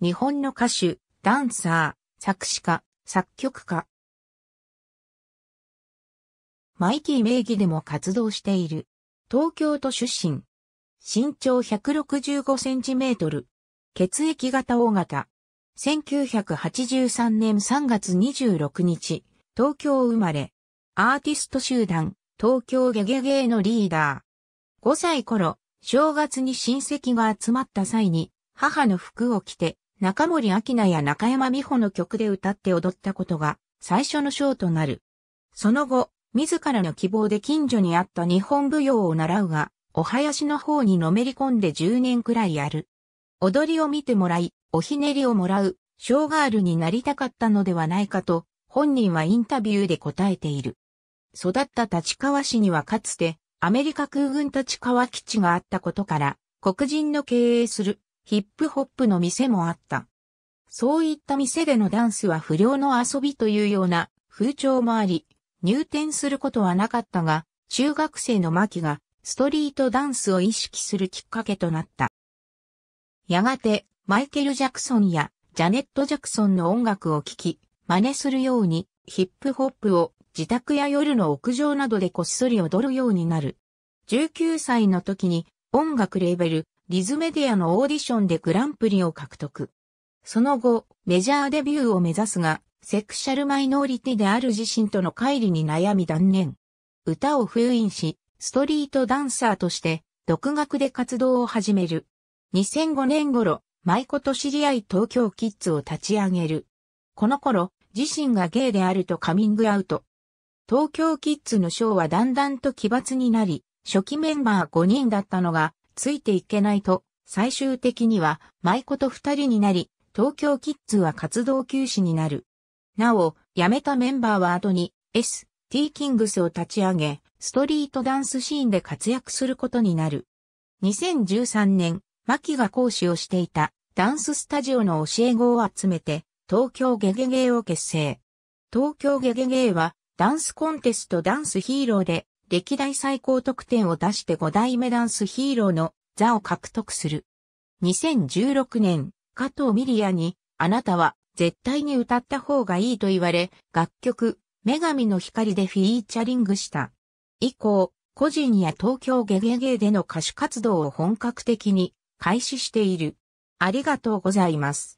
日本の歌手、ダンサー、作詞家、作曲家。マイキー名義でも活動している。東京都出身。身長165センチメートル。血液型 O 型。1983年3月26日、東京生まれ。アーティスト集団、東京ゲゲゲのリーダー。5歳頃、正月に親戚が集まった際に、母の服を着て、中森明菜や中山美穂の曲で歌って踊ったことが最初の章となる。その後、自らの希望で近所にあった日本舞踊を習うが、お囃子の方にのめり込んで10年くらいやる。踊りを見てもらい、おひねりをもらう、ショーガールになりたかったのではないかと、本人はインタビューで答えている。育った立川市にはかつて、アメリカ空軍立川基地があったことから、黒人の経営するヒップホップの店もあった。そういった店でのダンスは不良の遊びというような風潮もあり、入店することはなかったが、中学生の牧がストリートダンスを意識するきっかけとなった。やがて、マイケル・ジャクソンやジャネット・ジャクソンの音楽を聴き、真似するようにヒップホップを自宅や夜の屋上などでこっそり踊るようになる。19歳の時に音楽レーベルリズメディアのオーディションでグランプリを獲得。その後、メジャーデビューを目指すが、セクシャルマイノリティである自身との乖離に悩み断念。歌を封印し、ストリートダンサーとして、独学で活動を始める。2005年頃、舞子と知り合い東京キッズを立ち上げる。この頃、自身がゲイであるとカミングアウト。東京キッズのショーはだんだんと奇抜になり、初期メンバー5人だったのが、ついていけないと、最終的には舞子と二人になり、東京キッズは活動休止になる。なお、辞めたメンバーは後に S、T キングスを立ち上げ、ストリートダンスシーンで活躍することになる。2013年、牧が講師をしていたダンススタジオの教え子を集めて、東京ゲゲゲを結成。東京ゲゲゲは、ダンスコンテストダンスヒーローで歴代最高得点を出して5代目ダンスヒーローの座を獲得する。2016年、加藤ミリアに、あなたは絶対に歌った方がいいと言われ、楽曲、女神の光でフィーチャリングした。以降、個人や東京ゲゲゲでの歌手活動を本格的に開始している。ありがとうございます。